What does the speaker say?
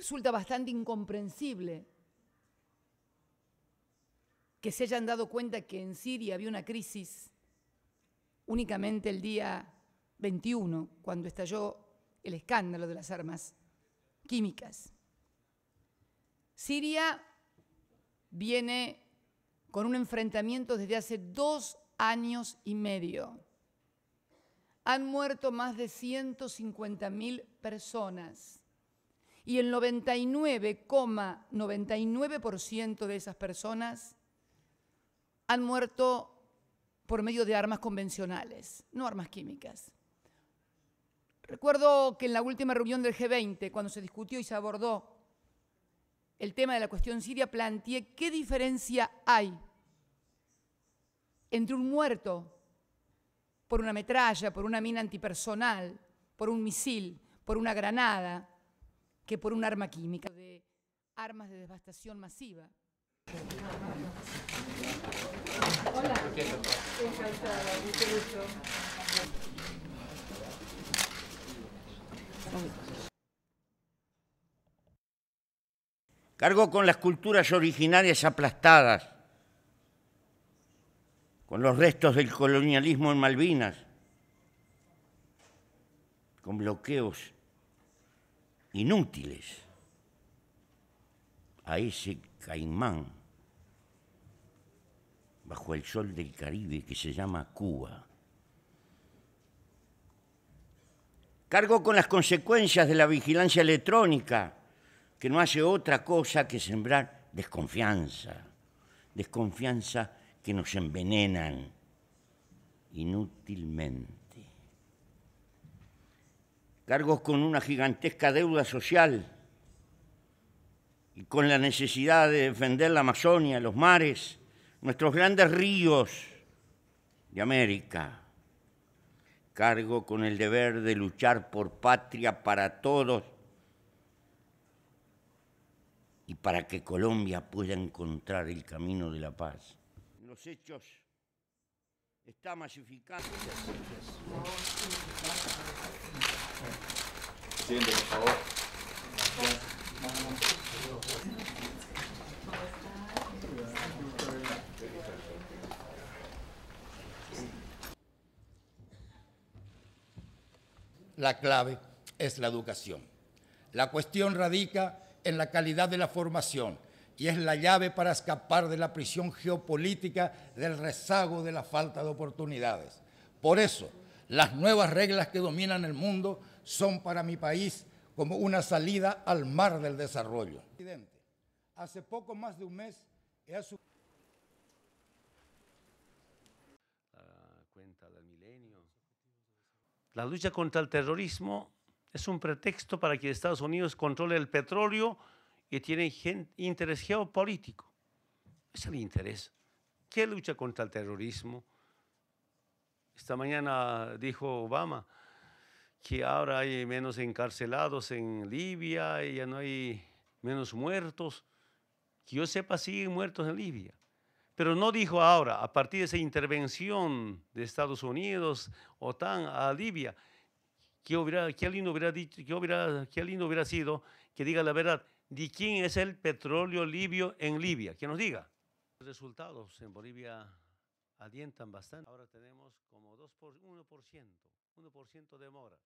resulta bastante incomprensible que se hayan dado cuenta que en Siria había una crisis únicamente el día 21, cuando estalló el escándalo de las armas químicas. Siria viene con un enfrentamiento desde hace dos años y medio. Han muerto más de 150.000 personas y el 99,99% de esas personas han muerto por medio de armas convencionales, no armas químicas. Recuerdo que en la última reunión del G20, cuando se discutió y se abordó el tema de la cuestión siria, planteé qué diferencia hay entre un muerto por una metralla, por una mina antipersonal, por un misil, por una granada, que por un arma química, de armas de devastación masiva. Hola. Cargo con las culturas originarias aplastadas, con los restos del colonialismo en Malvinas, con bloqueos inútiles a ese caimán bajo el sol del Caribe que se llama Cuba. Cargo con las consecuencias de la vigilancia electrónica, que no hace otra cosa que sembrar desconfianza, desconfianza que nos envenenan inútilmente cargos con una gigantesca deuda social y con la necesidad de defender la Amazonia, los mares, nuestros grandes ríos de América. Cargo con el deber de luchar por patria para todos y para que Colombia pueda encontrar el camino de la paz. Los hechos están masificando. La clave es la educación. La cuestión radica en la calidad de la formación y es la llave para escapar de la prisión geopolítica del rezago de la falta de oportunidades. Por eso, las nuevas reglas que dominan el mundo son para mi país como una salida al mar del desarrollo. Hace poco más de un mes La La lucha contra el terrorismo es un pretexto para que Estados Unidos controle el petróleo y tiene interés geopolítico. Es el interés. ¿Qué lucha contra el terrorismo? Esta mañana dijo Obama, que ahora hay menos encarcelados en Libia, ya no hay menos muertos. Que yo sepa, siguen muertos en Libia. Pero no dijo ahora, a partir de esa intervención de Estados Unidos, OTAN, a Libia, que hubiera, qué lindo hubiera dicho, qué lindo hubiera sido que diga la verdad, de quién es el petróleo libio en Libia, que nos diga. Resultados en Bolivia alientan bastante. Ahora tenemos como 2 por, 1%, 1% de mora.